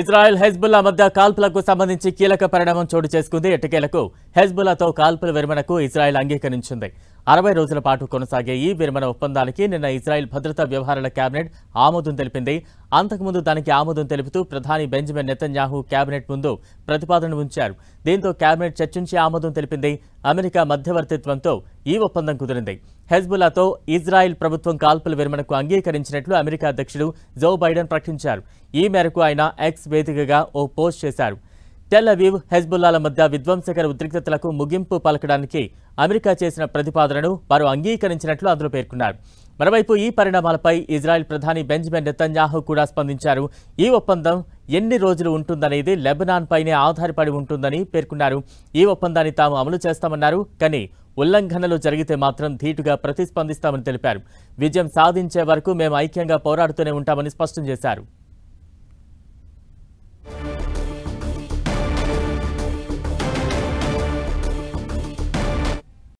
Israel Hezbollah మధ్య కాల్పులకు సంబంధించి కీలక పరిణామం చోటు చేసుకుంది ఎట్టకేలకు హెజ్బుల్లాతో కాల్పుల విరమణకు ఇజ్రాయెల్ అంగీకరించింది అరవై రోజుల పాటు కొనసాగే ఈ విరమణ ఒప్పందానికి నిన్న ఇజ్రాయెల్ భద్రతా వ్యవహారాల కేబినెట్ ఆమోదం తెలిపింది అంతకుముందు దానికి ఆమోదం తెలుపుతూ ప్రధాని బెంజమిన్ నెతన్యాహు కేబినెట్ ముందు ప్రతిపాదన ఉంచారు దీంతో కేబినెట్ చర్చించి ఆమోదం తెలిపింది అమెరికా మధ్యవర్తిత్వంతో ఈ ఒప్పందం కుదిరింది హెజ్బుల్లాతో ఇజ్రాయెల్ ప్రభుత్వం కాల్పుల విరమణకు అంగీకరించినట్లు అమెరికా అధ్యక్షుడు జో బైడెన్ ప్రకటించారు ఈ మేరకు ఆయన ఎక్స్ వేదికగా ఓ పోస్ట్ చేశారు టెల్ అవీవ్ హెజ్బుల్లాల మధ్య విధ్వంసకర ఉద్రిక్తతలకు ముగింపు పలకడానికి అమెరికా చేసిన ప్రతిపాదనను వారు అంగీకరించినట్లు అందులో పేర్కొన్నారు మరోవైపు ఈ పరిణామాలపై ఇజ్రాయెల్ ప్రధాని బెంజమిన్ నెతన్యాహు కూడా స్పందించారు ఈ ఒప్పందం ఎన్ని రోజులు ఉంటుందనేది లెబనాన్ పైనే ఆధారపడి ఉంటుందని పేర్కొన్నారు ఈ ఒప్పందాన్ని తాము అమలు చేస్తామన్నారు కానీ ఉల్లంఘనలు జరిగితే మాత్రం ధీటుగా ప్రతిస్పందిస్తామని తెలిపారు విజయం సాధించే వరకు మేము ఐక్యంగా పోరాడుతూనే ఉంటామని స్పష్టం చేశారు